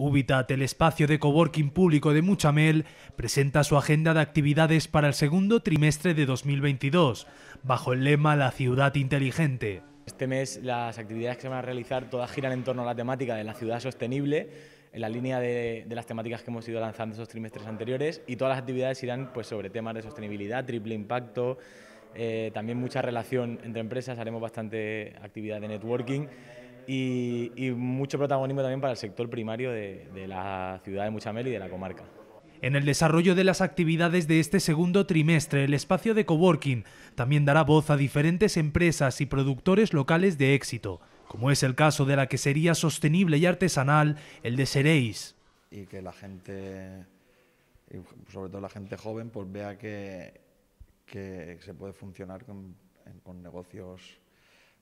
Ubitat, el espacio de coworking público de Muchamel, presenta su agenda de actividades para el segundo trimestre de 2022, bajo el lema La ciudad inteligente. Este mes las actividades que se van a realizar todas giran en torno a la temática de la ciudad sostenible, en la línea de, las temáticas que hemos ido lanzando esos trimestres anteriores y todas las actividades irán pues, sobre temas de sostenibilidad, triple impacto, eh, también mucha relación entre empresas, haremos bastante actividad de networking y, mucho protagonismo también para el sector primario de, la ciudad de Muchamel y de la comarca. En el desarrollo de las actividades de este segundo trimestre, el espacio de coworking también dará voz a diferentes empresas y productores locales de éxito, como es el caso de la que sería sostenible y artesanal, el de Seréis. Y que la gente, sobre todo la gente joven, pues vea que, se puede funcionar con negocios.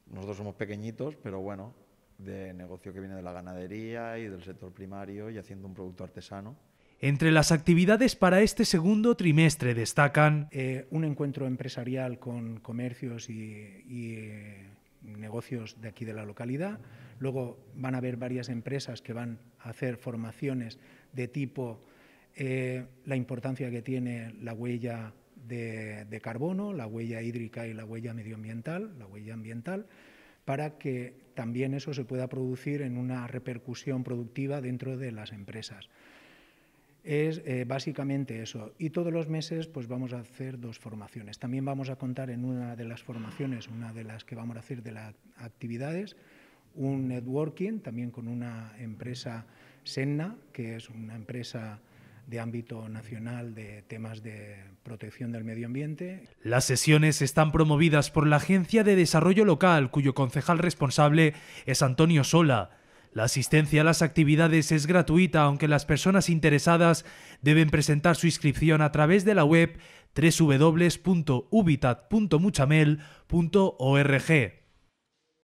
Nosotros somos pequeñitos, pero bueno, de negocio que viene de la ganadería y del sector primario y haciendo un producto artesano. Entre las actividades para este segundo trimestre destacan eh, un encuentro empresarial con comercios y, eh, negocios de aquí de la localidad. Luego van a haber varias empresas que van a hacer formaciones de tipo eh, la importancia que tiene la huella de, de, carbono, la huella hídrica y la huella medioambiental, la huella ambiental para que también eso se pueda producir en una repercusión productiva dentro de las empresas. Es eh, básicamente eso. Y todos los meses pues, vamos a hacer dos formaciones. También vamos a contar en una de las formaciones, una de las que vamos a hacer de las actividades, un networking también con una empresa Senna, que es una empresa de ámbito nacional de temas de protección del medio ambiente. Las sesiones están promovidas por la Agencia de Desarrollo Local, cuyo concejal responsable es Antonio Sola. La asistencia a las actividades es gratuita, aunque las personas interesadas deben presentar su inscripción a través de la web www.ubitat.muchamel.org.